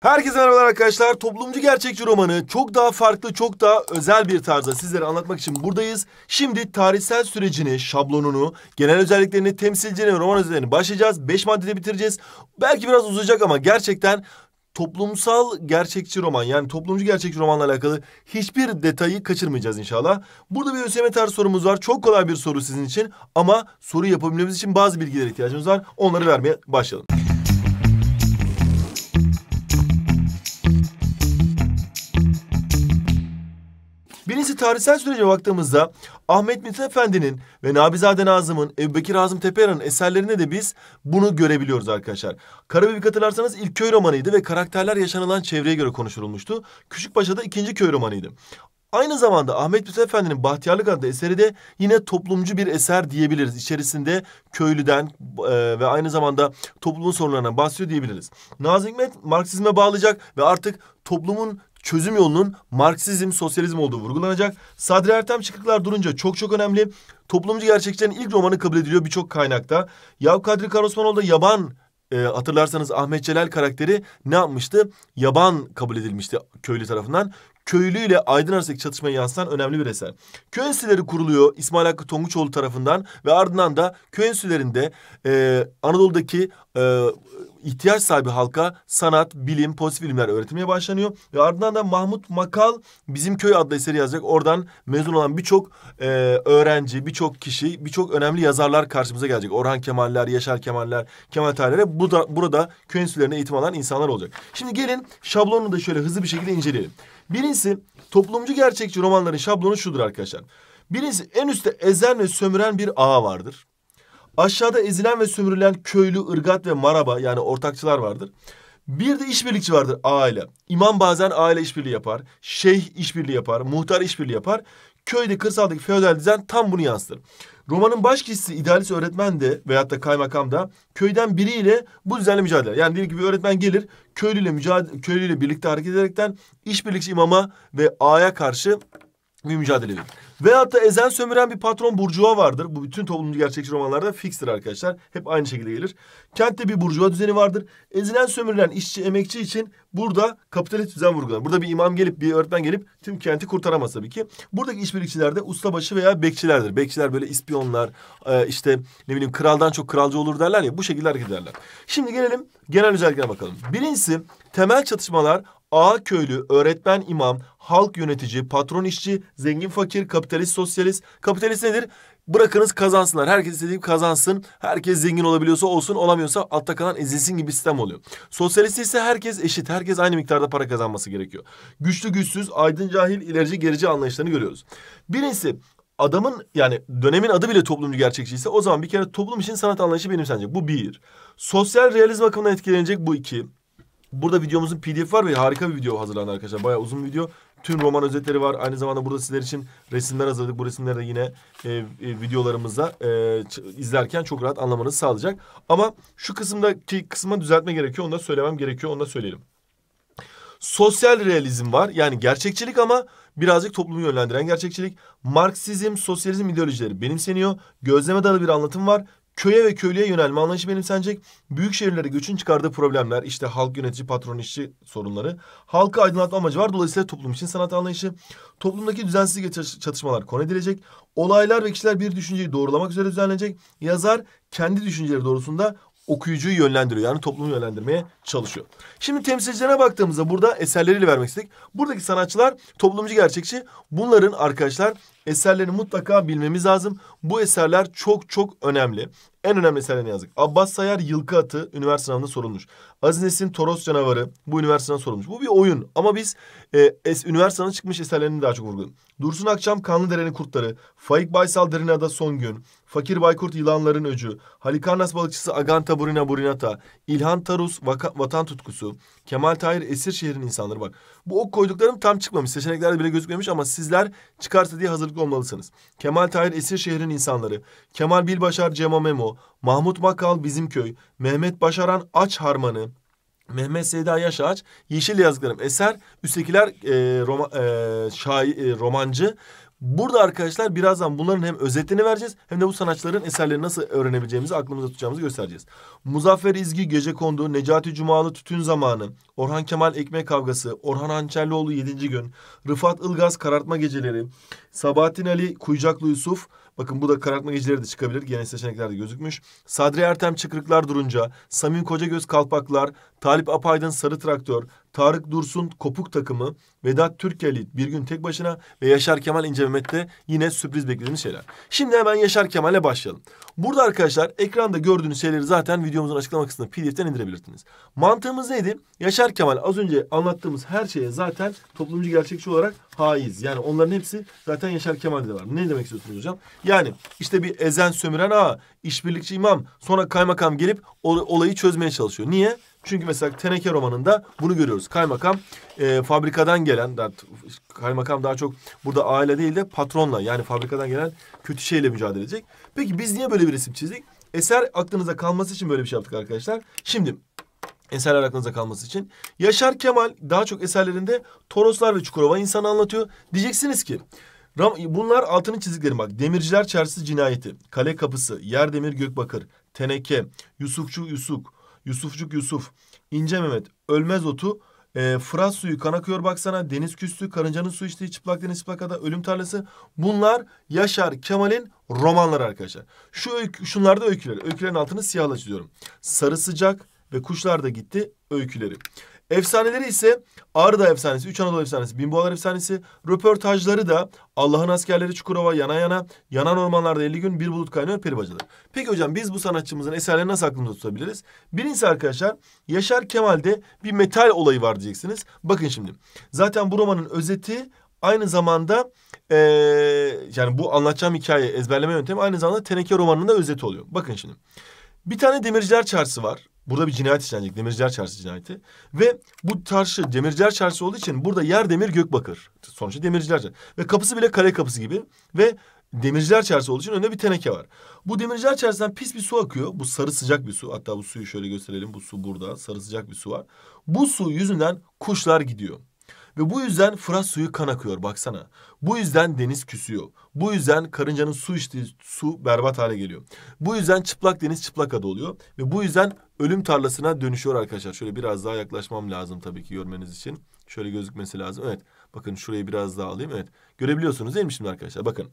Herkese merhabalar arkadaşlar. Toplumcu gerçekçi romanı çok daha farklı, çok daha özel bir tarzda sizlere anlatmak için buradayız. Şimdi tarihsel sürecini, şablonunu, genel özelliklerini, temsilcilerini roman özelliklerini başlayacağız. Beş maddede bitireceğiz. Belki biraz uzayacak ama gerçekten toplumsal gerçekçi roman yani toplumcu gerçekçi romanla alakalı hiçbir detayı kaçırmayacağız inşallah. Burada bir ÖSYM tarzı sorumuz var. Çok kolay bir soru sizin için ama soru yapabilmemiz için bazı bilgilere ihtiyacımız var. Onları vermeye başlayalım. Birincisi tarihsel sürece baktığımızda Ahmet Mithat Efendi'nin ve Nabizade Nazım'ın, Ebu Bekir Azim Teperan'ın eserlerinde de biz bunu görebiliyoruz arkadaşlar. Karabebek hatırlarsanız ilk köy romanıydı ve karakterler yaşanılan çevreye göre konuşulmuştu. Küçükpaşa'da ikinci köy romanıydı. Aynı zamanda Ahmet Mithat Efendi'nin Bahtiyarlık adlı eseri de yine toplumcu bir eser diyebiliriz. İçerisinde köylüden e, ve aynı zamanda toplumun sorunlarından bahsediyor diyebiliriz. Nazım Hikmet Marksizme bağlayacak ve artık toplumun çözüm yolunun Marksizm, sosyalizm olduğu vurgulanacak. Sadri Ertem çıkıklar durunca çok çok önemli. Toplumcu gerçekçilerin ilk romanı kabul ediliyor birçok kaynakta. Yav Kadri Karosmanoğlu da yaban e, hatırlarsanız Ahmet Celal karakteri ne yapmıştı? Yaban kabul edilmişti köylü tarafından. Köylü ile Aydın arasındaki çatışmayı yansıtan önemli bir eser. Köy enstitüleri kuruluyor İsmail Hakkı Tonguçoğlu tarafından ve ardından da köy enstitülerinde e, Anadolu'daki e, ihtiyaç sahibi halka sanat, bilim, pozitif bilimler öğretilmeye başlanıyor. Ve ardından da Mahmut Makal Bizim Köy adlı eseri yazacak. Oradan mezun olan birçok e, öğrenci, birçok kişi, birçok önemli yazarlar karşımıza gelecek. Orhan Kemaller, Yaşar Kemaller, Kemal Tahir'e bu da, burada köy enstitülerine eğitim alan insanlar olacak. Şimdi gelin şablonunu da şöyle hızlı bir şekilde inceleyelim. Birincisi toplumcu gerçekçi romanların şablonu şudur arkadaşlar. Birincisi en üstte ezen ve sömüren bir ağ vardır. Aşağıda ezilen ve sömürülen köylü, ırgat ve maraba yani ortakçılar vardır. Bir de işbirlikçi vardır aile. İmam bazen aile işbirliği yapar. Şeyh işbirliği yapar. Muhtar işbirliği yapar. Köyde kırsaldaki feodal düzen tam bunu yansıtır. Romanın baş kişisi idealist öğretmen de veyahut da kaymakam da köyden biriyle bu düzenle mücadele. Yani diyelim ki bir öğretmen gelir köylüyle mücadele, köylüyle birlikte hareket ederekten işbirlikçi imama ve ağa karşı bir mücadele verir. Veyahut da ezen sömüren bir patron burcuva vardır. Bu bütün toplumcu gerçekçi romanlarda fikstir arkadaşlar. Hep aynı şekilde gelir. Kentte bir burjuva düzeni vardır. Ezilen sömürülen işçi, emekçi için burada kapitalist düzen vurgulanır. Burada bir imam gelip, bir öğretmen gelip tüm kenti kurtaramaz tabii ki. Buradaki işbirlikçiler de ustabaşı veya bekçilerdir. Bekçiler böyle ispiyonlar, e, işte ne bileyim kraldan çok kralcı olur derler ya. Bu şekilde hareket ederler. Şimdi gelelim genel özelliklerine bakalım. Birincisi temel çatışmalar A köylü, öğretmen, imam, halk yönetici, patron işçi, zengin fakir, kapitalist, sosyalist. Kapitalist nedir? Bırakınız kazansınlar. Herkes istediği kazansın. Herkes zengin olabiliyorsa olsun, olamıyorsa altta kalan ezilsin gibi sistem oluyor. Sosyalist ise herkes eşit. Herkes aynı miktarda para kazanması gerekiyor. Güçlü güçsüz, aydın cahil, ilerici gerici anlayışlarını görüyoruz. Birincisi adamın yani dönemin adı bile toplumcu gerçekçi ise o zaman bir kere toplum için sanat anlayışı benim sence Bu bir. Sosyal realizm akımından etkilenecek bu iki. Burada videomuzun pdf var ve harika bir video hazırlandı arkadaşlar. Bayağı uzun video. Tüm roman özetleri var. Aynı zamanda burada sizler için resimler hazırladık. Bu resimleri de yine e, e, videolarımızda e, izlerken çok rahat anlamanızı sağlayacak. Ama şu kısımdaki kısma düzeltme gerekiyor. Onu da söylemem gerekiyor. Onu da söyleyelim. Sosyal realizm var. Yani gerçekçilik ama birazcık toplumu yönlendiren gerçekçilik. Marksizm, sosyalizm ideolojileri benimseniyor. Gözleme dalı bir anlatım var köye ve köylüye yönelme anlayışı benimsenecek. Büyük şehirlere göçün çıkardığı problemler işte halk yönetici, patron işçi sorunları. Halkı aydınlatma amacı var. Dolayısıyla toplum için sanat anlayışı. Toplumdaki düzensiz çatışmalar konu edilecek. Olaylar ve kişiler bir düşünceyi doğrulamak üzere düzenlenecek. Yazar kendi düşünceleri doğrusunda okuyucuyu yönlendiriyor. Yani toplumu yönlendirmeye çalışıyor. Şimdi temsilcilerine baktığımızda burada eserleriyle vermek istedik. Buradaki sanatçılar toplumcu gerçekçi. Bunların arkadaşlar eserlerini mutlaka bilmemiz lazım. Bu eserler çok çok önemli. En önemli eserlerine yazık. Abbas Sayar Yılkı Atı üniversite sınavında sorulmuş. Aziz Nesin Toros Canavarı bu üniversiteden sorulmuş. Bu bir oyun ama biz e, es, üniversiteden çıkmış eserlerini daha çok vurguladık. Dursun Akçam Kanlı Derenin Kurtları, Faik Baysal Derin Ada Son Gün, Fakir Baykurt Yılanların Öcü, Halikarnas Balıkçısı Aganta Burina Burinata, İlhan Tarus Vaka, Vatan Tutkusu, Kemal Tahir Esir Şehrin insanları bak. Bu ok koyduklarım tam çıkmamış. Seçeneklerde bile gözükmemiş ama sizler çıkarsa diye hazırlıklı olmalısınız. Kemal Tahir Esir Şehrin insanları, Kemal Bilbaşar Cema Memo, Mahmut Makal Bizim Köy, Mehmet Başaran Aç Harmanı, Mehmet Seyda Yaşaç, Yeşil Yazgılarım eser, üsttekiler e, roma, e, şai, e, romancı, Burada arkadaşlar birazdan bunların hem özetini vereceğiz hem de bu sanatçıların eserleri nasıl öğrenebileceğimizi aklımıza tutacağımızı göstereceğiz. Muzaffer İzgi Gece Kondu, Necati Cumalı Tütün Zamanı, Orhan Kemal Ekmek Kavgası, Orhan Hançerlioğlu Yedinci Gün, Rıfat Ilgaz Karartma Geceleri, Sabahattin Ali Kuyucaklı Yusuf, bakın bu da karartma geceleri de çıkabilir gene seçeneklerde gözükmüş. Sadri Ertem Çıkrıklar Durunca, Samim Kocagöz Kalpaklar, Talip Apaydın Sarı Traktör, Tarık Dursun Kopuk takımı, Vedat Türkeli bir gün tek başına ve Yaşar Kemal İnce Mehmet'te yine sürpriz beklediğimiz şeyler. Şimdi hemen Yaşar Kemal'e başlayalım. Burada arkadaşlar ekranda gördüğünüz şeyleri zaten videomuzun açıklama kısmında PDF'ten indirebilirsiniz. Mantığımız neydi? Yaşar Kemal az önce anlattığımız her şeye zaten toplumcu gerçekçi olarak haiz. Yani onların hepsi zaten Yaşar Kemal'de de var. Ne demek istiyorsunuz hocam? Yani işte bir ezen sömüren ağa, işbirlikçi imam, sonra kaymakam gelip olayı çözmeye çalışıyor. Niye? Çünkü mesela Teneke romanında bunu görüyoruz. Kaymakam e, fabrikadan gelen, kaymakam daha çok burada aile değil de patronla yani fabrikadan gelen kötü şeyle mücadele edecek. Peki biz niye böyle bir resim çizdik? Eser aklınıza kalması için böyle bir şey yaptık arkadaşlar. Şimdi eserler aklınıza kalması için. Yaşar Kemal daha çok eserlerinde Toroslar ve Çukurova insanı anlatıyor. Diyeceksiniz ki Ram, bunlar altını çizdiklerim bak. Demirciler Çarşısı cinayeti, Kale Kapısı, Yer Demir Gökbakır, Teneke, Yusufçu Yusuk, Yusufcuk Yusuf, İnce Mehmet, Ölmez Otu, e, Fırat suyu kanakıyor baksana. Deniz küstü. Karıncanın su içtiği çıplak deniz çıplak Ölüm tarlası. Bunlar Yaşar Kemal'in romanları arkadaşlar. Şu şunlar da öyküler, Öykülerin altını siyahla çiziyorum. Sarı sıcak ve kuşlar da gitti öyküleri. Efsaneleri ise Arda efsanesi, Üç Anadolu efsanesi, Binboğalar efsanesi. Röportajları da Allah'ın askerleri Çukurova yana yana, yanan ormanlarda 50 gün bir bulut kaynıyor peribacalar. Peki hocam biz bu sanatçımızın eserlerini nasıl aklımızda tutabiliriz? Birincisi arkadaşlar Yaşar Kemal'de bir metal olayı var diyeceksiniz. Bakın şimdi zaten bu romanın özeti aynı zamanda ee, yani bu anlatacağım hikaye ezberleme yöntemi aynı zamanda teneke romanının da özeti oluyor. Bakın şimdi. Bir tane demirciler çarşısı var. Burada bir cinayet işlenecek. Demirciler Çarşısı cinayeti. Ve bu çarşı Demirciler Çarşısı olduğu için burada yer demir gök bakır. Sonuçta Demirciler Çarşısı. Ve kapısı bile kale kapısı gibi. Ve Demirciler Çarşısı olduğu için önünde bir teneke var. Bu Demirciler Çarşısı'dan pis bir su akıyor. Bu sarı sıcak bir su. Hatta bu suyu şöyle gösterelim. Bu su burada. Sarı sıcak bir su var. Bu su yüzünden kuşlar gidiyor. Ve bu yüzden Fırat suyu kan akıyor baksana. Bu yüzden deniz küsüyor. Bu yüzden karıncanın su içtiği su berbat hale geliyor. Bu yüzden çıplak deniz çıplak ada oluyor. Ve bu yüzden ölüm tarlasına dönüşüyor arkadaşlar. Şöyle biraz daha yaklaşmam lazım tabii ki görmeniz için. Şöyle gözükmesi lazım. Evet. Bakın şurayı biraz daha alayım. Evet. Görebiliyorsunuz değil mi şimdi arkadaşlar? Bakın.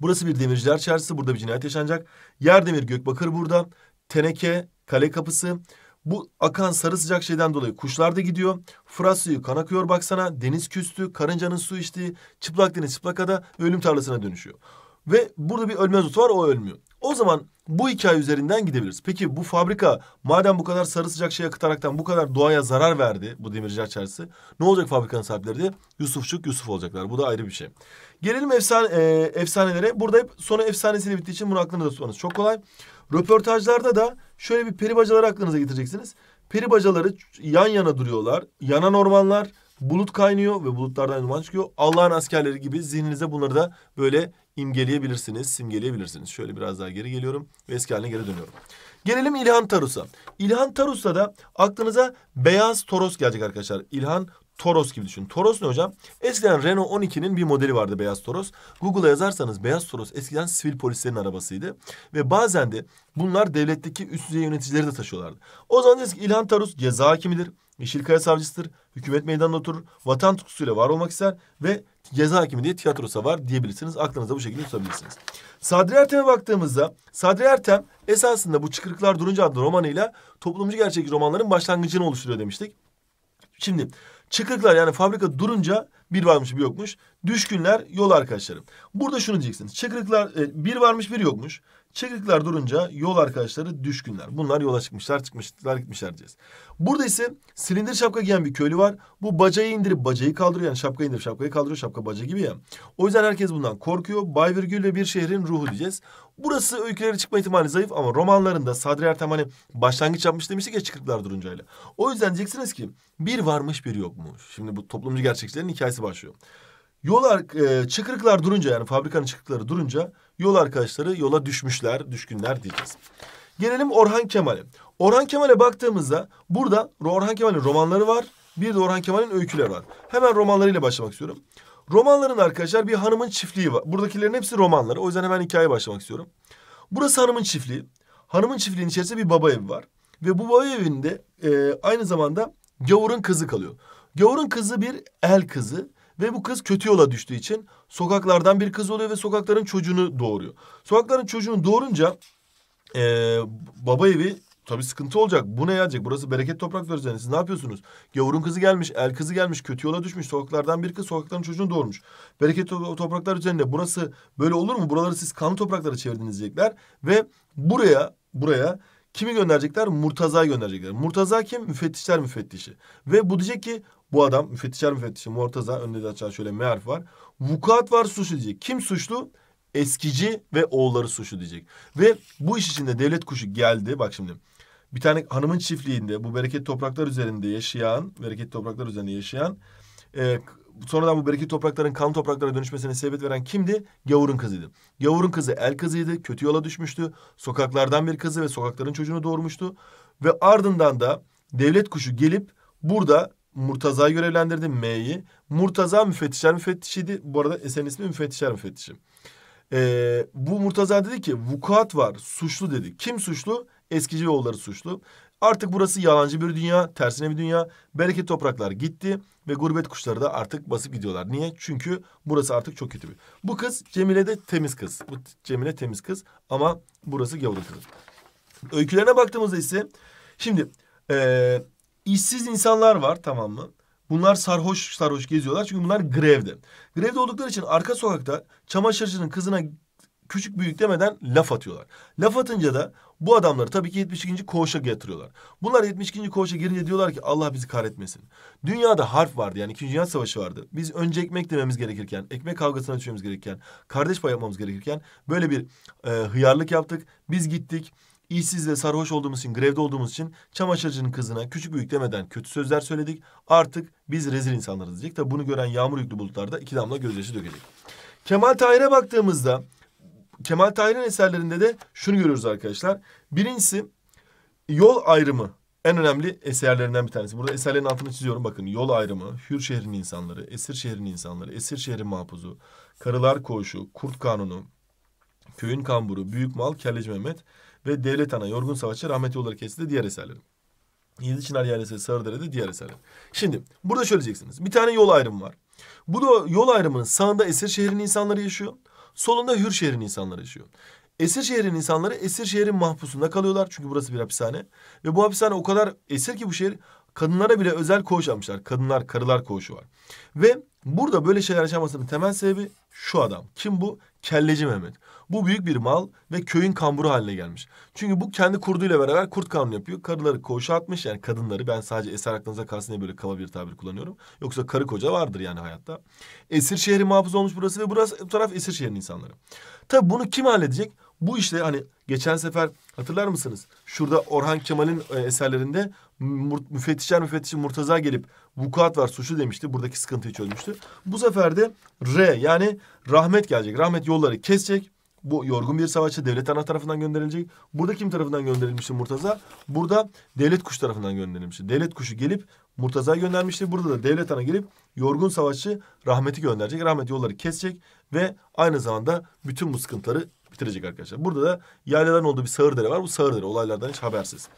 Burası bir demirciler çarşısı. Burada bir cinayet yaşanacak. Yer demir gök bakır burada. Teneke, kale kapısı. Bu akan sarı sıcak şeyden dolayı kuşlar da gidiyor. Fırat suyu kan akıyor baksana. Deniz küstü, karıncanın su içtiği, çıplak deniz çıplak ada ölüm tarlasına dönüşüyor. Ve burada bir ölmez otu var o ölmüyor. O zaman bu hikaye üzerinden gidebiliriz. Peki bu fabrika madem bu kadar sarı sıcak şey akıtaraktan bu kadar doğaya zarar verdi bu demirci çarşısı. Ne olacak fabrikanın sahipleri diye? Yusufçuk Yusuf olacaklar. Bu da ayrı bir şey. Gelelim efsane, e, efsanelere. Burada hep sonu efsanesiyle bittiği için bunu aklınızda tutmanız çok kolay. Röportajlarda da şöyle bir peri bacaları aklınıza getireceksiniz. Peri bacaları yan yana duruyorlar. Yanan ormanlar, bulut kaynıyor ve bulutlardan duman çıkıyor. Allah'ın askerleri gibi zihninize bunları da böyle imgeleyebilirsiniz, simgeleyebilirsiniz. Şöyle biraz daha geri geliyorum ve eski haline geri dönüyorum. Gelelim İlhan Tarus'a. İlhan Tarus'ta da aklınıza beyaz toros gelecek arkadaşlar. İlhan Toros gibi düşün. Toros ne hocam? Eskiden Renault 12'nin bir modeli vardı beyaz Toros. Google'a yazarsanız beyaz Toros eskiden sivil polislerin arabasıydı. Ve bazen de bunlar devletteki üst düzey yöneticileri de taşıyorlardı. O zaman deriz ki İlhan Tarus ceza hakimidir. Yeşilkaya savcısıdır. Hükümet meydanında oturur. Vatan tutkusuyla var olmak ister. Ve ceza hakimi diye tiyatrosa var diyebilirsiniz. Aklınıza bu şekilde tutabilirsiniz. Sadri Ertem'e baktığımızda Sadri Ertem esasında bu Çıkırıklar Durunca adlı romanıyla toplumcu gerçek romanların başlangıcını oluşturuyor demiştik. Şimdi Çıkıklar yani fabrika durunca bir varmış bir yokmuş. Düşkünler yol arkadaşları. Burada şunu diyeceksiniz. Çıkrıklar e, bir varmış bir yokmuş. Çıkrıklar durunca yol arkadaşları düşkünler. Bunlar yola çıkmışlar çıkmışlar gitmişler diyeceğiz. Burada ise silindir şapka giyen bir köylü var. Bu bacayı indirip bacayı kaldırıyor. Yani şapka indirip şapkayı kaldırıyor. Şapka baca gibi ya. O yüzden herkes bundan korkuyor. Bay Virgül ve bir şehrin ruhu diyeceğiz. Burası öykülere çıkma ihtimali zayıf ama romanlarında Sadri Ertem hani başlangıç yapmış demiştik ya çıkrıklar duruncayla. O yüzden diyeceksiniz ki bir varmış bir yokmuş. Şimdi bu toplumcu gerçekçilerin hikayesi sıkıntı başlıyor. Yol e, çıkırıklar durunca yani fabrikanın çıkırıkları durunca yol arkadaşları yola düşmüşler, düşkünler diyeceğiz. Gelelim Orhan Kemal'e. Orhan Kemal'e baktığımızda burada Orhan Kemal'in romanları var. Bir de Orhan Kemal'in öyküleri var. Hemen romanlarıyla başlamak istiyorum. Romanların arkadaşlar bir hanımın çiftliği var. Buradakilerin hepsi romanları. O yüzden hemen hikaye başlamak istiyorum. Burası hanımın çiftliği. Hanımın çiftliğinin içerisinde bir baba evi var. Ve bu baba evinde e, aynı zamanda gavurun kızı kalıyor. Gavurun kızı bir el kızı ve bu kız kötü yola düştüğü için sokaklardan bir kız oluyor ve sokakların çocuğunu doğuruyor. Sokakların çocuğunu doğurunca ee, baba evi tabii sıkıntı olacak. Bu ne yiyecek? Burası bereket toprak vereceğiniz. Siz ne yapıyorsunuz? Gavurun kızı gelmiş, el kızı gelmiş, kötü yola düşmüş. Sokaklardan bir kız sokakların çocuğunu doğurmuş. Bereket to topraklar üzerinde burası böyle olur mu? Buraları siz kanlı topraklara çevirdiniz diyecekler. Ve buraya, buraya Kimi gönderecekler? Murtaza'yı gönderecekler. Murtaza kim? Müfettişler müfettişi. Ve bu diyecek ki bu adam müfettişler müfettişi Murtaza önünde de açar şöyle M harf var. Vukuat var suçlu diyecek. Kim suçlu? Eskici ve oğulları suçlu diyecek. Ve bu iş içinde devlet kuşu geldi. Bak şimdi bir tane hanımın çiftliğinde bu bereket topraklar üzerinde yaşayan, bereket topraklar üzerinde yaşayan e, sonradan bu bereketli toprakların kan topraklara dönüşmesine sebep veren kimdi? Gavurun kızıydı. Gavurun kızı el kızıydı. Kötü yola düşmüştü. Sokaklardan bir kızı ve sokakların çocuğunu doğurmuştu. Ve ardından da devlet kuşu gelip burada Murtaza'yı görevlendirdi M'yi. Murtaza müfettişler müfettişiydi. Bu arada eserin ismi müfettişler müfettişi. Ee, bu Murtaza dedi ki vukuat var suçlu dedi. Kim suçlu? Eskici ve oğulları suçlu. Artık burası yalancı bir dünya, tersine bir dünya. Bereket topraklar gitti ve gurbet kuşları da artık basıp gidiyorlar. Niye? Çünkü burası artık çok kötü bir. Bu kız Cemile de temiz kız. Bu Cemile temiz kız ama burası gavurun kızı. Öykülerine baktığımızda ise şimdi ee, işsiz insanlar var tamam mı? Bunlar sarhoş sarhoş geziyorlar çünkü bunlar grevde. Grevde oldukları için arka sokakta çamaşırcının kızına küçük büyük demeden laf atıyorlar. Laf atınca da bu adamları tabii ki 72. koğuşa getiriyorlar. Bunlar 72. koğuşa girince diyorlar ki Allah bizi kahretmesin. Dünyada harf vardı yani 2. Dünya Savaşı vardı. Biz önce ekmek dememiz gerekirken, ekmek kavgasına düşmemiz gerekirken, kardeş pay yapmamız gerekirken böyle bir e, hıyarlık yaptık. Biz gittik işsiz ve sarhoş olduğumuz için, grevde olduğumuz için çamaşırcının kızına küçük büyük demeden kötü sözler söyledik. Artık biz rezil insanlarız diyecek. Tabi bunu gören yağmur yüklü bulutlar da iki damla gözyaşı dökecek. Kemal Tahir'e baktığımızda Kemal Tahir'in eserlerinde de şunu görüyoruz arkadaşlar. Birincisi yol ayrımı en önemli eserlerinden bir tanesi. Burada eserlerin altını çiziyorum. Bakın yol ayrımı, hür şehrin insanları, esir şehrin insanları, esir şehrin mahpuzu, karılar koğuşu, kurt kanunu, köyün kamburu, büyük mal, kelleci Mehmet ve devlet ana, yorgun savaşçı, rahmetli olarak kesti de diğer eserlerim. Yedi Çınar Yerlisi, Sarıdere'de diğer eserler. Şimdi burada söyleyeceksiniz. Bir tane yol ayrımı var. Bu da yol ayrımının sağında esir şehrin insanları yaşıyor. Solunda Hürşehir'in insanları yaşıyor. Esirşehir'in insanları Esirşehir'in mahpusunda kalıyorlar. Çünkü burası bir hapishane. Ve bu hapishane o kadar esir ki bu şehir Kadınlara bile özel koğuş yapmışlar. Kadınlar, karılar koğuşu var. Ve burada böyle şeyler yaşamasının temel sebebi şu adam. Kim bu? Kelleci Mehmet. Bu büyük bir mal ve köyün kamburu haline gelmiş. Çünkü bu kendi kurduyla beraber kurt kanunu yapıyor. Karıları koğuşa atmış yani kadınları. Ben sadece eser aklınıza kalsın diye böyle kaba bir tabir kullanıyorum. Yoksa karı koca vardır yani hayatta. Esir şehri muhafız olmuş burası ve burası bu taraf esir şehrin insanları. Tabi bunu kim halledecek? Bu işte hani geçen sefer hatırlar mısınız? Şurada Orhan Kemal'in e, eserlerinde müfettişler müfettişi Murtaza gelip vukuat var suçu demişti. Buradaki sıkıntıyı çözmüştü. Bu sefer de R yani rahmet gelecek. Rahmet yolları kesecek. Bu yorgun bir savaşçı devlet ana tarafından gönderilecek. Burada kim tarafından gönderilmişti Murtaza? Burada devlet kuş tarafından gönderilmişti. Devlet kuşu gelip Murtaza'yı göndermişti. Burada da devlet ana gelip yorgun savaşçı rahmeti gönderecek. Rahmet yolları kesecek ve aynı zamanda bütün bu sıkıntıları bitirecek arkadaşlar. Burada da yaylaların olduğu bir sağır dere var. Bu sağır dere olaylardan hiç habersiz.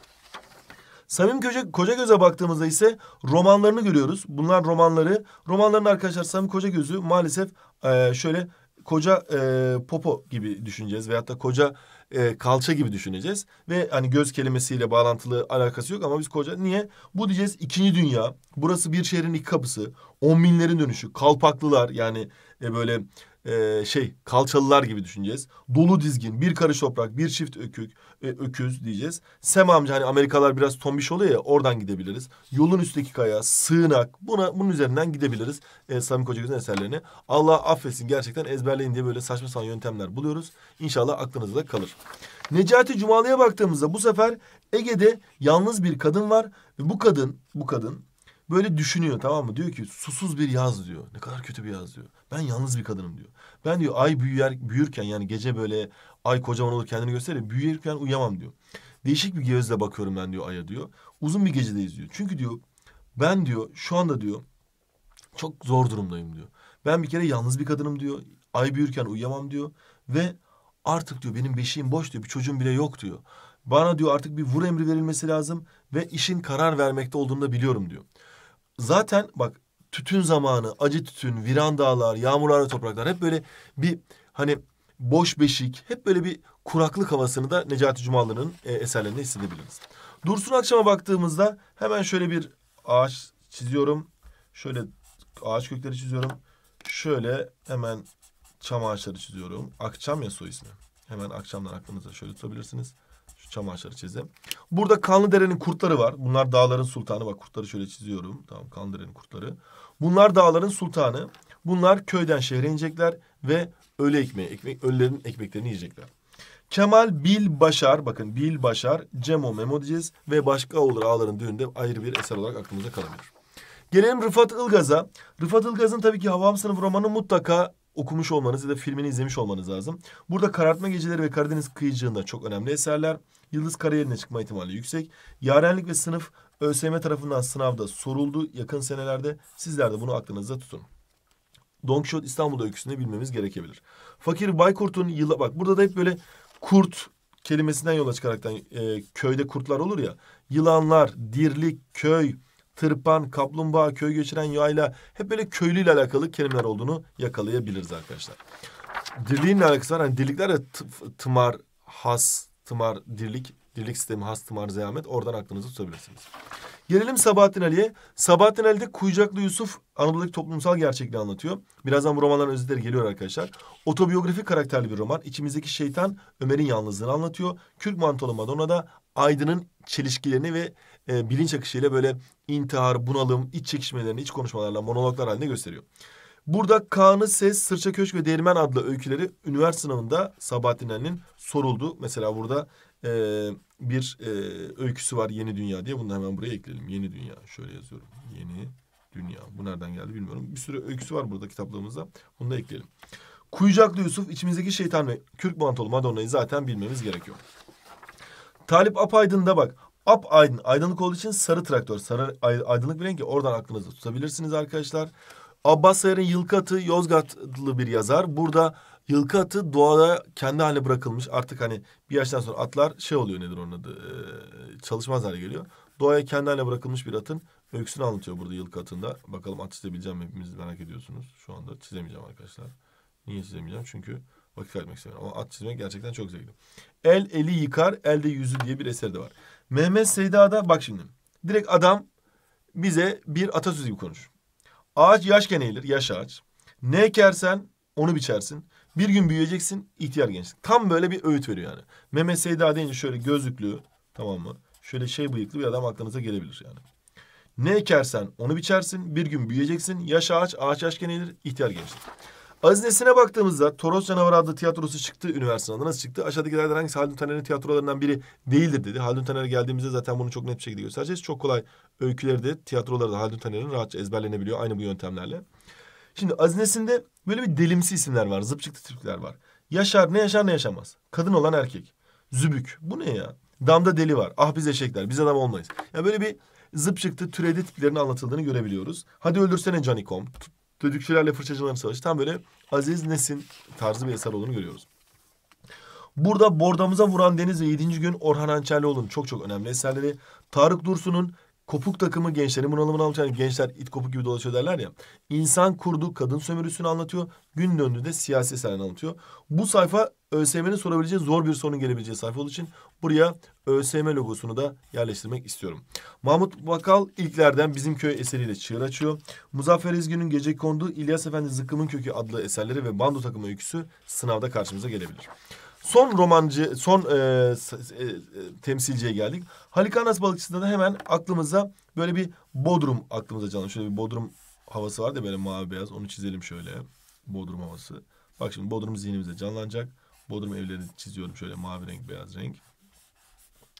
Samim Koca, göze baktığımızda ise romanlarını görüyoruz. Bunlar romanları. Romanların arkadaşlar Samim Koca gözü maalesef e, şöyle koca e, popo gibi düşüneceğiz veyahut da koca e, kalça gibi düşüneceğiz. Ve hani göz kelimesiyle bağlantılı alakası yok ama biz koca niye? Bu diyeceğiz ikinci dünya. Burası bir şehrin ilk kapısı. On binlerin dönüşü. Kalpaklılar yani e, böyle e, şey kalçalılar gibi düşüneceğiz. Dolu dizgin bir karış toprak bir çift ökük e, öküz diyeceğiz. Sem amca hani Amerikalar biraz tombiş oluyor ya oradan gidebiliriz. Yolun üstteki kaya sığınak buna bunun üzerinden gidebiliriz. E, Sami Kocagöz'ün eserlerini. Allah affetsin gerçekten ezberleyin diye böyle saçma sapan yöntemler buluyoruz. İnşallah aklınızda kalır. Necati Cumalı'ya baktığımızda bu sefer Ege'de yalnız bir kadın var. Ve bu kadın bu kadın böyle düşünüyor tamam mı? Diyor ki susuz bir yaz diyor. Ne kadar kötü bir yaz diyor. Ben yalnız bir kadınım diyor. Ben diyor ay büyüyer, büyürken yani gece böyle ay kocaman olur kendini gösterir. Büyürken uyuyamam diyor. Değişik bir gözle bakıyorum ben diyor aya diyor. Uzun bir gecedeyiz diyor. Çünkü diyor ben diyor şu anda diyor çok zor durumdayım diyor. Ben bir kere yalnız bir kadınım diyor. Ay büyürken uyuyamam diyor. Ve artık diyor benim beşiğim boş diyor. Bir çocuğum bile yok diyor. Bana diyor artık bir vur emri verilmesi lazım ve işin karar vermekte olduğunu da biliyorum diyor zaten bak tütün zamanı, acı tütün, viran dağlar, yağmurlar topraklar hep böyle bir hani boş beşik, hep böyle bir kuraklık havasını da Necati Cumalı'nın e, eserlerinde hissedebiliriz. Dursun akşama baktığımızda hemen şöyle bir ağaç çiziyorum. Şöyle ağaç kökleri çiziyorum. Şöyle hemen çam ağaçları çiziyorum. Akçam ya soy ismi. Hemen akşamdan aklınıza şöyle tutabilirsiniz. Çamaşırı çizelim. Burada Kanlıdere'nin kurtları var. Bunlar dağların sultanı. Bak kurtları şöyle çiziyorum. Tamam Kanlıdere'nin kurtları. Bunlar dağların sultanı. Bunlar köyden şehre inecekler ve öğle ekmeği, ekmek, öğlerin ekmeklerini yiyecekler. Kemal, Bil, Başar, bakın Bil, Başar, Cemo, Memo diyeceğiz ve başka olur ağların düğünde ayrı bir eser olarak aklımıza kalabilir. Gelelim Rıfat Ilgaz'a. Rıfat Ilgaz'ın tabii ki Havam Sınıf romanı mutlaka okumuş olmanız ya da filmini izlemiş olmanız lazım. Burada Karartma Geceleri ve Karadeniz Kıyıcığı'nda çok önemli eserler yıldız kariyerine çıkma ihtimali yüksek. Yarenlik ve sınıf ÖSYM tarafından sınavda soruldu yakın senelerde. Sizler de bunu aklınızda tutun. Don Quixote İstanbul öyküsünü bilmemiz gerekebilir. Fakir Baykurt'un yıla... Bak burada da hep böyle kurt kelimesinden yola çıkarak e, köyde kurtlar olur ya. Yılanlar, dirlik, köy, tırpan, kaplumbağa, köy geçiren yayla hep böyle köylüyle alakalı kelimeler olduğunu yakalayabiliriz arkadaşlar. Dirliğinle alakası var. Hani dirlikler de tımar, has, tımar, dirlik, dirlik sistemi, has tımar, zehamet oradan aklınızı tutabilirsiniz. Gelelim Sabahattin Ali'ye. Sabahattin Ali'de Kuyucaklı Yusuf Anadolu'daki toplumsal gerçekliği anlatıyor. Birazdan bu romanların özetleri geliyor arkadaşlar. Otobiyografik karakterli bir roman. İçimizdeki şeytan Ömer'in yalnızlığını anlatıyor. Kürk mantolu da Aydın'ın çelişkilerini ve e, bilinç akışıyla böyle intihar, bunalım, iç çekişmelerini, iç konuşmalarla, monologlar halinde gösteriyor. Burada Kaan'ı Ses, Sırça Köşk ve Değirmen adlı öyküleri üniversite sınavında Sabahattin Ali'nin soruldu. Mesela burada e, bir e, öyküsü var Yeni Dünya diye. Bunu hemen buraya ekleyelim. Yeni Dünya. Şöyle yazıyorum. Yeni Dünya. Bu nereden geldi bilmiyorum. Bir sürü öyküsü var burada kitaplığımızda. Bunu da ekleyelim. Kuyucaklı Yusuf, içimizdeki şeytan ve Kürk Mantolu Madonna'yı zaten bilmemiz gerekiyor. Talip Apaydın'da bak. Up aydın. Aydınlık olduğu için sarı traktör. Sarı aydınlık bir renk. Oradan aklınızda tutabilirsiniz arkadaşlar. Arkadaşlar. Abbas Sayar'ın Yılkı Atı Yozgatlı bir yazar. Burada Yılkı atı doğada kendi haline bırakılmış. Artık hani bir yaştan sonra atlar şey oluyor nedir onun adı? Ee, çalışmaz hale geliyor. Doğaya kendi haline bırakılmış bir atın öyküsünü anlatıyor burada yılkı atında. Bakalım at çizebileceğim mi? Hepimiz merak ediyorsunuz. Şu anda çizemeyeceğim arkadaşlar. Niye çizemeyeceğim? Çünkü vakit kaybetmek istemiyorum. Ama at çizmek gerçekten çok zevkli. El eli yıkar, elde yüzü diye bir eser de var. Mehmet Seyda'da bak şimdi. Direkt adam bize bir atasözü gibi konuşur. Ağaç yaşken eğilir. Yaş ağaç. Ne ekersen onu biçersin. Bir gün büyüyeceksin. ihtiyar gençlik. Tam böyle bir öğüt veriyor yani. Mehmet Seyda deyince şöyle gözlüklü tamam mı? Şöyle şey bıyıklı bir adam aklınıza gelebilir yani. Ne ekersen onu biçersin. Bir gün büyüyeceksin. Yaş ağaç, ağaç yaşken eğilir. ihtiyar gençlik. Aznesine baktığımızda Toros Canavarı adlı tiyatrosu çıktı üniversitenin adı. Nasıl çıktı? Aşağıdakilerden hangisi Haldun Taner'in tiyatrolarından biri değildir dedi. Haldun Taner'e geldiğimizde zaten bunu çok net bir şekilde göstereceğiz. Çok kolay öyküleri de tiyatroları da Haldun Taner'in rahatça ezberlenebiliyor aynı bu yöntemlerle. Şimdi aznesinde böyle bir delimsi isimler var. zıp çıktı türkler var. Yaşar ne yaşar ne yaşamaz. Kadın olan erkek. Zübük. Bu ne ya? Damda deli var. Ah biz eşekler. Biz adam olmayız. Ya böyle bir zıp çıktı türedi tiplerini anlatıldığını görebiliyoruz. Hadi öldürsene Canikom. Düdükçülerle fırçacıların savaşı. Tam böyle Aziz Nesin tarzı bir eser olduğunu görüyoruz. Burada bordamıza vuran deniz ve 7. gün Orhan Hançerlioğlu'nun çok çok önemli eserleri. Tarık Dursun'un kopuk takımı gençlerin bunalımını anlatıyor. Yani gençler it kopuk gibi dolaşıyor derler ya. İnsan kurdu kadın sömürüsünü anlatıyor. Gün döndüğünde siyasi eserini anlatıyor. Bu sayfa ÖSYM'nin sorabileceği zor bir sorun gelebileceği sayfa olduğu için buraya ÖSYM logosunu da yerleştirmek istiyorum. Mahmut Bakal ilklerden Bizim Köy eseriyle çığır açıyor. Muzaffer İzgün'ün Gece Kondu, İlyas Efendi Zıkkım'ın Kökü adlı eserleri ve Bando Takımı öyküsü sınavda karşımıza gelebilir. Son romancı, son e, e, e, temsilciye geldik. Halikarnas balıkçısında da hemen aklımıza böyle bir Bodrum aklımıza canlanıyor. Şöyle bir Bodrum havası var da böyle mavi beyaz. Onu çizelim şöyle. Bodrum havası. Bak şimdi Bodrum zihnimize canlanacak. Bodrum evlerini çiziyorum şöyle mavi renk, beyaz renk.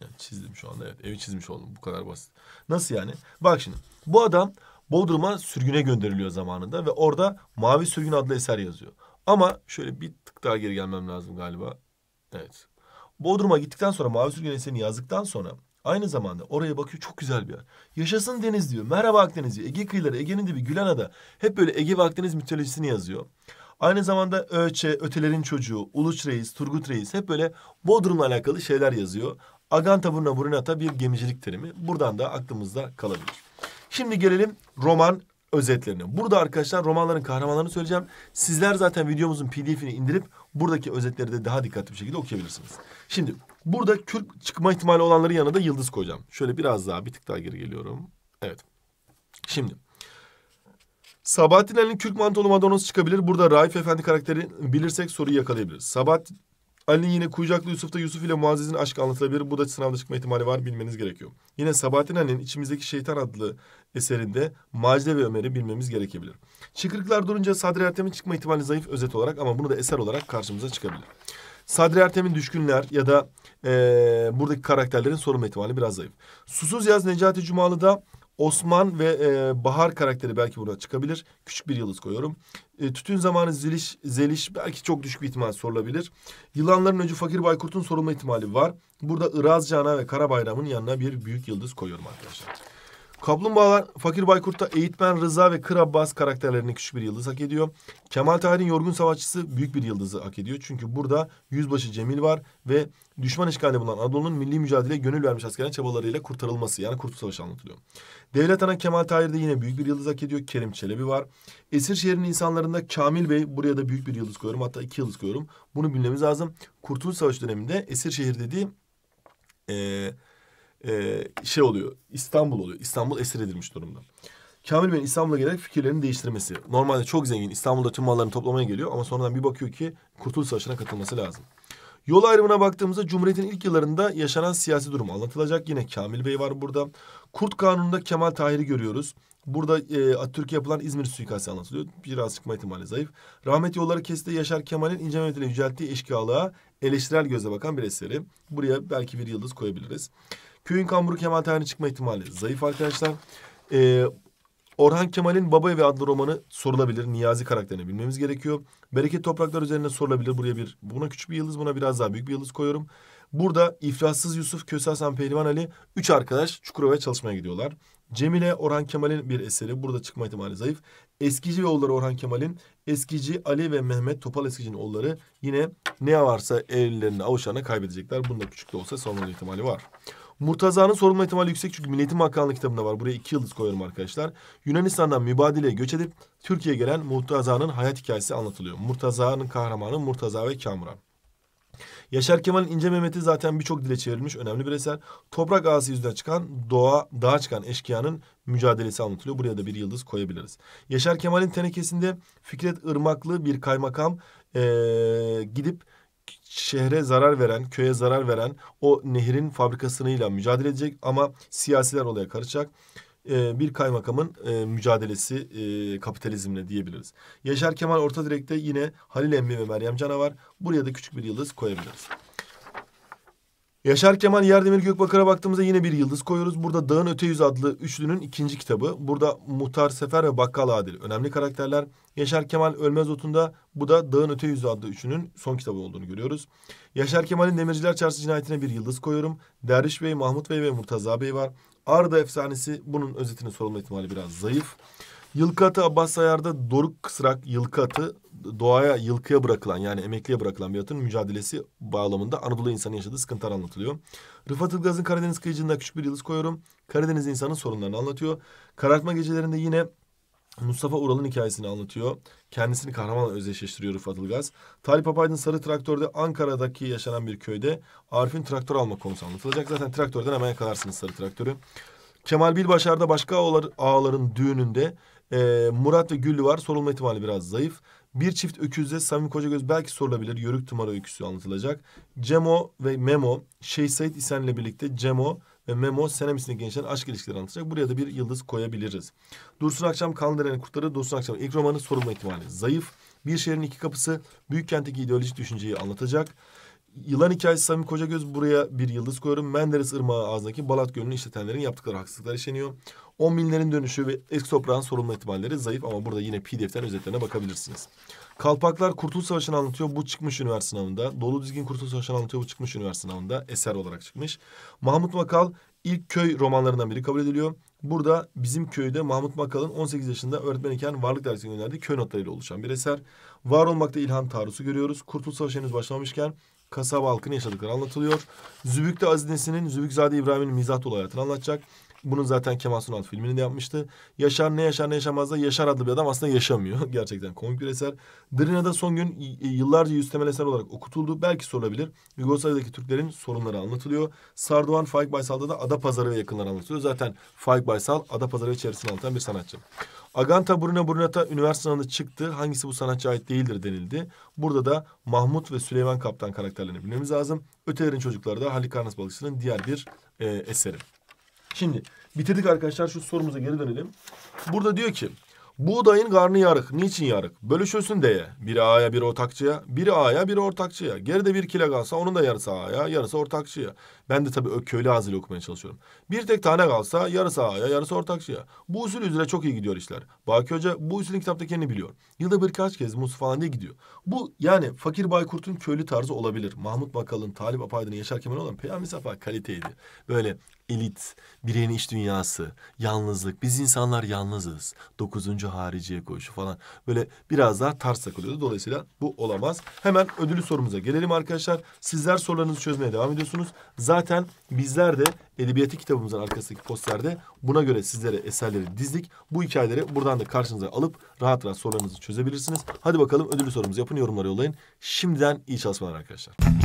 Yani çizdim şu anda evet. Evi çizmiş oldum. Bu kadar basit. Nasıl yani? Bak şimdi. Bu adam Bodrum'a sürgüne gönderiliyor zamanında ve orada Mavi Sürgün adlı eser yazıyor. Ama şöyle bir tık daha geri gelmem lazım galiba. Evet. Bodrum'a gittikten sonra Mavi Sürgün eserini yazdıktan sonra aynı zamanda oraya bakıyor çok güzel bir yer. Yaşasın deniz diyor. Merhaba Akdeniz diyor. Ege kıyıları, Ege'nin dibi, Gülen Hep böyle Ege ve Akdeniz mitolojisini yazıyor. Aynı zamanda Öçe, Ötelerin Çocuğu, Uluç Reis, Turgut Reis hep böyle Bodrum'la alakalı şeyler yazıyor. Aganta Burna Burinata bir gemicilik terimi. Buradan da aklımızda kalabilir. Şimdi gelelim roman özetlerine. Burada arkadaşlar romanların kahramanlarını söyleyeceğim. Sizler zaten videomuzun pdf'ini indirip buradaki özetleri de daha dikkatli bir şekilde okuyabilirsiniz. Şimdi burada Kürt çıkma ihtimali olanların yanına da yıldız koyacağım. Şöyle biraz daha bir tık daha geri geliyorum. Evet. Şimdi Sabahattin Ali'nin kürk mantolu madonoz çıkabilir. Burada Raif Efendi karakteri bilirsek soruyu yakalayabiliriz. Sabahattin Ali'nin yine Kuyucaklı Yusuf'ta Yusuf ile Muazzez'in aşkı anlatılabilir. Bu da sınavda çıkma ihtimali var bilmeniz gerekiyor. Yine Sabahattin Ali'nin İçimizdeki Şeytan adlı eserinde Macide ve Ömer'i bilmemiz gerekebilir. Çıkırıklar durunca Sadri Ertem'in çıkma ihtimali zayıf özet olarak ama bunu da eser olarak karşımıza çıkabilir. Sadri Ertem'in düşkünler ya da e, buradaki karakterlerin sorulma ihtimali biraz zayıf. Susuz Yaz Necati Cumalı'da Osman ve e, Bahar karakteri belki burada çıkabilir. Küçük bir yıldız koyuyorum. E, tütün zamanı zeliş, zeliş belki çok düşük bir ihtimal sorulabilir. Yılanların öcü Fakir Baykurt'un sorulma ihtimali var. Burada Iraz Cana ve Kara Bayram'ın yanına bir büyük yıldız koyuyorum arkadaşlar. Kaplumbağalar Fakir Baykurt'ta Eğitmen Rıza ve Kır Abbas karakterlerini küçük bir yıldız hak ediyor. Kemal Tahir'in Yorgun Savaşçısı büyük bir yıldızı hak ediyor. Çünkü burada Yüzbaşı Cemil var ve düşman işgalinde bulunan Anadolu'nun milli mücadeleye gönül vermiş askerlerin çabalarıyla kurtarılması yani Kurtuluş Savaşı anlatılıyor. Devlet Ana Kemal Tahir de yine büyük bir yıldız hak ediyor. Kerim Çelebi var. Esir şehrinin insanlarında Kamil Bey buraya da büyük bir yıldız koyuyorum hatta iki yıldız koyuyorum. Bunu bilmemiz lazım. Kurtuluş Savaşı döneminde Esir şehir dediği... Ee, e, şey oluyor. İstanbul oluyor. İstanbul esir edilmiş durumda. Kamil Bey'in İstanbul'a gelerek fikirlerini değiştirmesi. Normalde çok zengin. İstanbul'da tüm mallarını toplamaya geliyor ama sonradan bir bakıyor ki Kurtuluş Savaşı'na katılması lazım. Yol ayrımına baktığımızda Cumhuriyet'in ilk yıllarında yaşanan siyasi durum anlatılacak. Yine Kamil Bey var burada. Kurt Kanunu'nda Kemal Tahir'i görüyoruz. Burada e, Atatürk'e yapılan İzmir suikastı anlatılıyor. Biraz çıkma ihtimali zayıf. Rahmet yolları kesti Yaşar Kemal'in ince yönetiyle yücelttiği eşkıyalığa eleştirel gözle bakan bir eseri. Buraya belki bir yıldız koyabiliriz. Köyün kamburu Kemal Tahir'in çıkma ihtimali zayıf arkadaşlar. Ee, Orhan Kemal'in Baba ve adlı romanı sorulabilir. Niyazi karakterini bilmemiz gerekiyor. Bereket Topraklar üzerine sorulabilir. Buraya bir buna küçük bir yıldız, buna biraz daha büyük bir yıldız koyuyorum. Burada İfrassız Yusuf, Köse Hasan Pehlivan Ali üç arkadaş Çukurova'ya çalışmaya gidiyorlar. Cemile Orhan Kemal'in bir eseri. Burada çıkma ihtimali zayıf. Eskici ve oğulları Orhan Kemal'in. Eskici Ali ve Mehmet Topal Eskici'nin oğulları yine ne varsa ellerine avuçlarına kaybedecekler. Bunda küçük de olsa savunma ihtimali var. Murtaza'nın sorulma ihtimali yüksek çünkü milletim Bakanlığı kitabında var. Buraya iki yıldız koyuyorum arkadaşlar. Yunanistan'dan mübadeleye göç edip Türkiye'ye gelen Murtaza'nın hayat hikayesi anlatılıyor. Murtaza'nın kahramanı Murtaza ve Kamuran. Yaşar Kemal'in İnce Mehmet'i zaten birçok dile çevrilmiş önemli bir eser. Toprak ağası yüzünden çıkan doğa, dağa çıkan eşkıyanın mücadelesi anlatılıyor. Buraya da bir yıldız koyabiliriz. Yaşar Kemal'in tenekesinde Fikret Irmaklı bir kaymakam ee, gidip şehre zarar veren, köye zarar veren o nehrin fabrikasıyla mücadele edecek ama siyasiler olaya karışacak. Ee, bir kaymakamın e, mücadelesi e, kapitalizmle diyebiliriz. Yaşar Kemal orta direkte yine Halil Emmi ve Meryem Canavar. Buraya da küçük bir yıldız koyabiliriz. Yaşar Kemal Yerdemir Gökbakar'a baktığımızda yine bir yıldız koyuyoruz. Burada Dağın Öte Yüz adlı üçlünün ikinci kitabı. Burada Muhtar Sefer ve Bakkal Adil önemli karakterler. Yaşar Kemal Ölmez Otunda bu da Dağın Öte Yüz adlı üçünün son kitabı olduğunu görüyoruz. Yaşar Kemal'in Demirciler Çarşısı cinayetine bir yıldız koyuyorum. Derviş Bey, Mahmut Bey ve Murtaza Bey var. Arda efsanesi bunun özetini sorulma ihtimali biraz zayıf. Yılkı atı Abbas Sayar'da doruk kısrak yılkı atı doğaya yılkıya bırakılan yani emekliye bırakılan bir atın mücadelesi bağlamında Anadolu insanı yaşadığı sıkıntılar anlatılıyor. Rıfat Ilgaz'ın Karadeniz kıyıcında küçük bir yıldız koyuyorum. Karadeniz insanın sorunlarını anlatıyor. Karartma gecelerinde yine Mustafa Ural'ın hikayesini anlatıyor. Kendisini kahramanla özdeşleştiriyor Rıfat Ilgaz. Talip Apaydın Sarı Traktör'de Ankara'daki yaşanan bir köyde Arif'in traktör alma konusu anlatılacak. Zaten traktörden hemen yakalarsınız Sarı Traktör'ü. Kemal Bilbaşar'da başka ağaların düğününde ee, Murat ve Güllü var. Sorulma ihtimali biraz zayıf. Bir çift öküzde Samim Kocagöz belki sorulabilir. Yörük Tımara öyküsü anlatılacak. Cemo ve Memo, Şeyh Said İsen ile birlikte Cemo ve Memo Senemis'in gençler aşk ilişkileri anlatacak. Buraya da bir yıldız koyabiliriz. Dursun Akşam Kandıren'in kurtları Dursun Akşam ilk romanı sorulma ihtimali zayıf. Bir şehrin iki kapısı büyük kentteki ideolojik düşünceyi anlatacak. Yılan hikayesi Sami Kocagöz buraya bir yıldız koyuyorum. Menderes Irmağı ağzındaki Balat Gölü'nü işletenlerin yaptıkları haksızlıklar işleniyor. 10 binlerin dönüşü ve eski toprağın sorumlu ihtimalleri zayıf ama burada yine PDF'den özetlerine bakabilirsiniz. Kalpaklar Kurtuluş Savaşı'nı anlatıyor. Bu çıkmış üniversite sınavında. Dolu Dizgin Kurtuluş Savaşı'nı anlatıyor. Bu çıkmış üniversite sınavında. Eser olarak çıkmış. Mahmut Makal ilk köy romanlarından biri kabul ediliyor. Burada bizim köyde Mahmut Makal'ın 18 yaşında öğretmen varlık dersine gönderdiği köy notlarıyla oluşan bir eser. Var olmakta ilham Tarus'u görüyoruz. Kurtuluş Savaşı henüz başlamamışken kasaba halkının yaşadıkları anlatılıyor. Zübük'te Azinesinin Zübükzade İbrahim'in mizah dolu hayatını anlatacak. Bunun zaten Kemal Sunal filmini de yapmıştı. Yaşar ne yaşar ne yaşamaz da Yaşar adlı bir adam aslında yaşamıyor. Gerçekten komik bir eser. Drina'da son gün e, yıllarca yüz temel eser olarak okutuldu. Belki sorulabilir. Yugoslavya'daki Türklerin sorunları anlatılıyor. Sarduan Faik Baysal'da da Ada Pazarı ve yakınları anlatılıyor. Zaten Faik Baysal Ada Pazarı içerisinde anlatan bir sanatçı. Aganta Bruna Brunata üniversite sınavında çıktı. Hangisi bu sanatçı ait değildir denildi. Burada da Mahmut ve Süleyman Kaptan karakterlerini bilmemiz lazım. Ötelerin Çocukları da Halikarnas Balıkçısı'nın diğer bir e, eseri. Şimdi bitirdik arkadaşlar şu sorumuza geri dönelim. Burada diyor ki Buğdayın karnı yarık. Niçin yarık? Bölüşülsün diye. Biri aya biri ortakçıya. Biri aya biri ortakçıya. Geride bir kile kalsa onun da yarısı aya, yarısı ortakçıya. Ben de tabii köylü ağzıyla okumaya çalışıyorum. Bir tek tane kalsa yarısı aya, yarısı ortakçıya. Bu usul üzere çok iyi gidiyor işler. Baki Hoca bu usulün kitapta kendini biliyor. Yılda birkaç kez Musa falan diye gidiyor. Bu yani Fakir Baykurt'un köylü tarzı olabilir. Mahmut Bakal'ın, Talip Apaydın'ın, Yaşar Kemal olan Peyami Safa kaliteydi. Böyle elit, bireyin iç dünyası, yalnızlık, biz insanlar yalnızız. Dokuzuncu hariciye koşu falan. Böyle biraz daha ters takılıyordu. Dolayısıyla bu olamaz. Hemen ödülü sorumuza gelelim arkadaşlar. Sizler sorularınızı çözmeye devam ediyorsunuz. Zaten bizler de edebiyatı kitabımızın arkasındaki posterde buna göre sizlere eserleri dizdik. Bu hikayeleri buradan da karşınıza alıp rahat rahat sorularınızı çözebilirsiniz. Hadi bakalım ödülü sorumuzu yapın, yorumlara yollayın. Şimdiden iyi çalışmalar arkadaşlar.